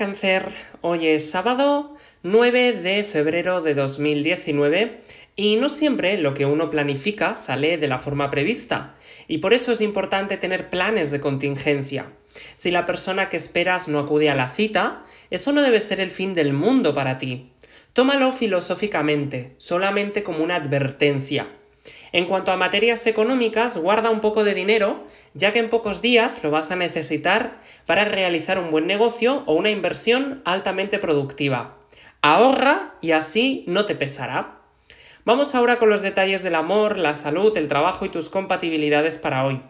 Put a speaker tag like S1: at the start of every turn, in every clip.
S1: Cáncer, hoy es sábado 9 de febrero de 2019 y no siempre lo que uno planifica sale de la forma prevista y por eso es importante tener planes de contingencia. Si la persona que esperas no acude a la cita, eso no debe ser el fin del mundo para ti. Tómalo filosóficamente, solamente como una advertencia. En cuanto a materias económicas, guarda un poco de dinero, ya que en pocos días lo vas a necesitar para realizar un buen negocio o una inversión altamente productiva. Ahorra y así no te pesará. Vamos ahora con los detalles del amor, la salud, el trabajo y tus compatibilidades para hoy.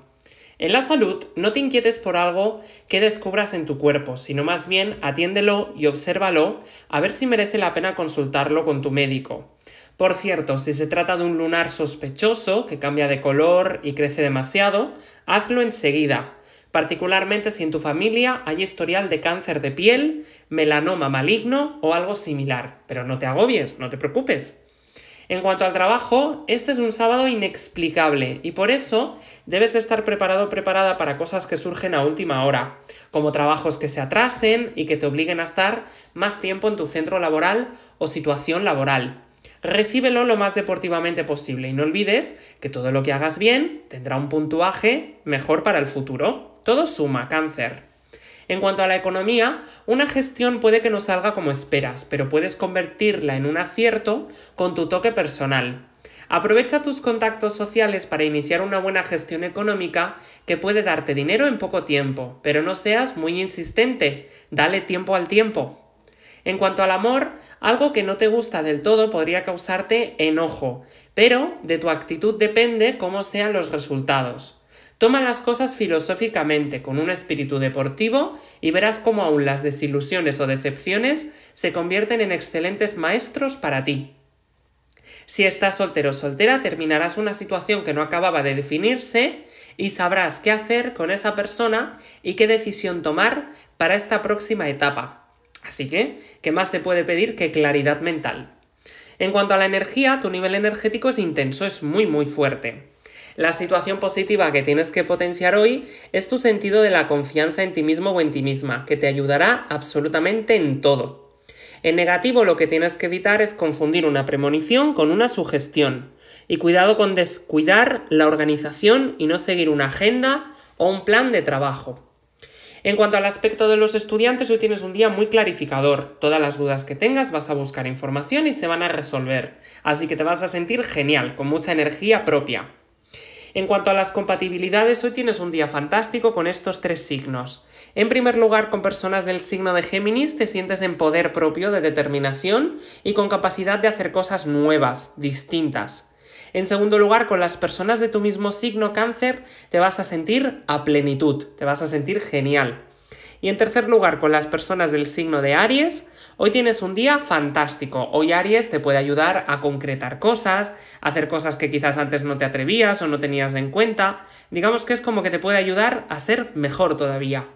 S1: En la salud, no te inquietes por algo que descubras en tu cuerpo, sino más bien atiéndelo y obsérvalo a ver si merece la pena consultarlo con tu médico. Por cierto, si se trata de un lunar sospechoso que cambia de color y crece demasiado, hazlo enseguida, particularmente si en tu familia hay historial de cáncer de piel, melanoma maligno o algo similar. Pero no te agobies, no te preocupes. En cuanto al trabajo, este es un sábado inexplicable y por eso debes estar preparado o preparada para cosas que surgen a última hora, como trabajos que se atrasen y que te obliguen a estar más tiempo en tu centro laboral o situación laboral recíbelo lo más deportivamente posible y no olvides que todo lo que hagas bien tendrá un puntuaje mejor para el futuro. Todo suma, cáncer. En cuanto a la economía, una gestión puede que no salga como esperas, pero puedes convertirla en un acierto con tu toque personal. Aprovecha tus contactos sociales para iniciar una buena gestión económica que puede darte dinero en poco tiempo, pero no seas muy insistente, dale tiempo al tiempo. En cuanto al amor, algo que no te gusta del todo podría causarte enojo, pero de tu actitud depende cómo sean los resultados. Toma las cosas filosóficamente, con un espíritu deportivo, y verás cómo aún las desilusiones o decepciones se convierten en excelentes maestros para ti. Si estás soltero o soltera, terminarás una situación que no acababa de definirse y sabrás qué hacer con esa persona y qué decisión tomar para esta próxima etapa. Así que, ¿qué más se puede pedir que claridad mental? En cuanto a la energía, tu nivel energético es intenso, es muy muy fuerte. La situación positiva que tienes que potenciar hoy es tu sentido de la confianza en ti mismo o en ti misma, que te ayudará absolutamente en todo. En negativo lo que tienes que evitar es confundir una premonición con una sugestión. Y cuidado con descuidar la organización y no seguir una agenda o un plan de trabajo. En cuanto al aspecto de los estudiantes, hoy tienes un día muy clarificador. Todas las dudas que tengas vas a buscar información y se van a resolver. Así que te vas a sentir genial, con mucha energía propia. En cuanto a las compatibilidades, hoy tienes un día fantástico con estos tres signos. En primer lugar, con personas del signo de Géminis te sientes en poder propio de determinación y con capacidad de hacer cosas nuevas, distintas, en segundo lugar, con las personas de tu mismo signo cáncer te vas a sentir a plenitud, te vas a sentir genial. Y en tercer lugar, con las personas del signo de Aries, hoy tienes un día fantástico. Hoy Aries te puede ayudar a concretar cosas, hacer cosas que quizás antes no te atrevías o no tenías en cuenta. Digamos que es como que te puede ayudar a ser mejor todavía.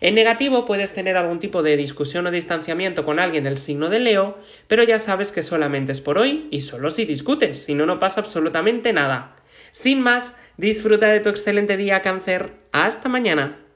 S1: En negativo puedes tener algún tipo de discusión o distanciamiento con alguien del signo de Leo, pero ya sabes que solamente es por hoy y solo si discutes, si no, no pasa absolutamente nada. Sin más, disfruta de tu excelente día, cáncer. Hasta mañana.